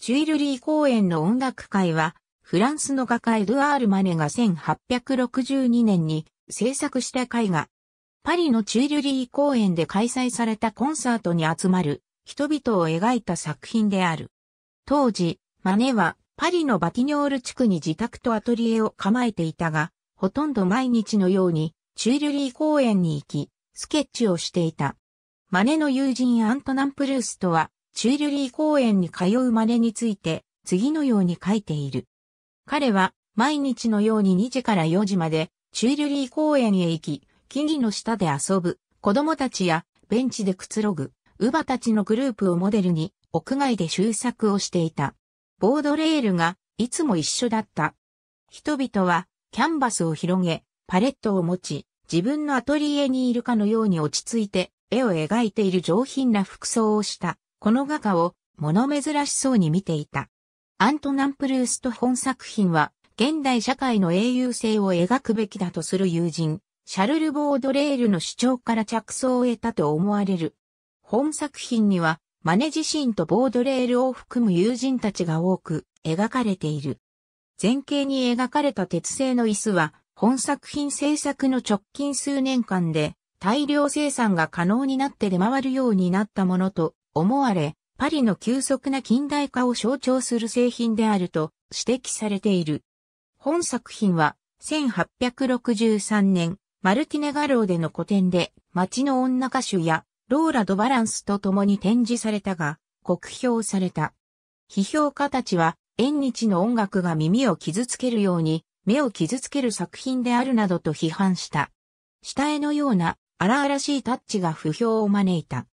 チュイルリー公園の音楽会は、フランスの画家エドアール・マネが1862年に制作した絵画。パリのチュイルリー公園で開催されたコンサートに集まる人々を描いた作品である。当時、マネはパリのバティニョール地区に自宅とアトリエを構えていたが、ほとんど毎日のようにチュイルリー公園に行き、スケッチをしていた。マネの友人アントナン・プルースとはチュイルリー公園に通う真似について、次のように書いている。彼は、毎日のように2時から4時まで、チュイルリー公園へ行き、木々の下で遊ぶ、子供たちや、ベンチでくつろぐ、乳母たちのグループをモデルに、屋外で収作をしていた。ボードレールが、いつも一緒だった。人々は、キャンバスを広げ、パレットを持ち、自分のアトリエにいるかのように落ち着いて、絵を描いている上品な服装をした。この画家を物珍しそうに見ていた。アントナン・プルースト本作品は、現代社会の英雄性を描くべきだとする友人、シャルル・ボードレールの主張から着想を得たと思われる。本作品には、マネ自身とボードレールを含む友人たちが多く描かれている。前景に描かれた鉄製の椅子は、本作品制作の直近数年間で大量生産が可能になって出回るようになったものと思われ、パリの急速な近代化を象徴する製品であると指摘されている。本作品は1863年、マルティネガローでの個展で街の女歌手やローラ・ド・バランスと共に展示されたが、酷評された。批評家たちは、縁日の音楽が耳を傷つけるように、目を傷つける作品であるなどと批判した。下絵のような荒々しいタッチが不評を招いた。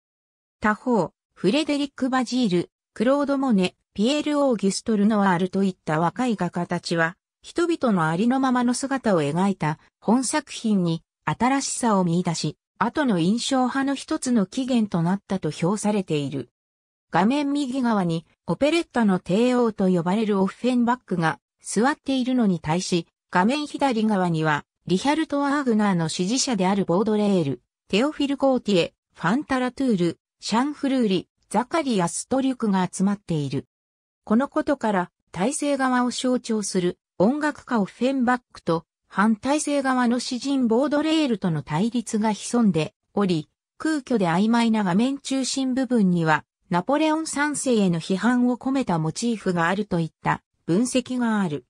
他方、フレデリック・バジール、クロード・モネ、ピエール・オーギュスト・ルノワールといった若い画家たちは、人々のありのままの姿を描いた本作品に新しさを見出し、後の印象派の一つの起源となったと評されている。画面右側にオペレッタの帝王と呼ばれるオフェンバックが座っているのに対し、画面左側にはリヒャルト・アーグナーの支持者であるボードレール、テオフィル・コーティエ、ファンタラトゥール、シャンフルーリ、ザカリア・ストリュクが集まっている。このことから、体制側を象徴する音楽家をフェンバックと反体制側の詩人ボードレールとの対立が潜んでおり、空虚で曖昧な画面中心部分には、ナポレオン三世への批判を込めたモチーフがあるといった分析がある。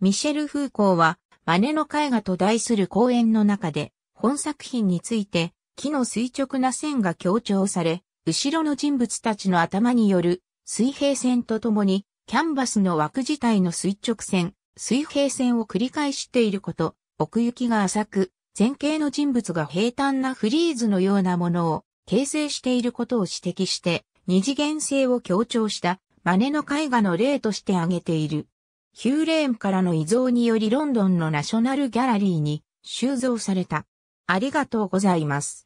ミシェル・フーコーは、マネの絵画と題する講演の中で、本作品について、木の垂直な線が強調され、後ろの人物たちの頭による水平線とともに、キャンバスの枠自体の垂直線、水平線を繰り返していること、奥行きが浅く、前景の人物が平坦なフリーズのようなものを形成していることを指摘して、二次元性を強調した真似の絵画の例として挙げている。ヒューレーンからの遺贈によりロンドンのナショナルギャラリーに収蔵された。ありがとうございます。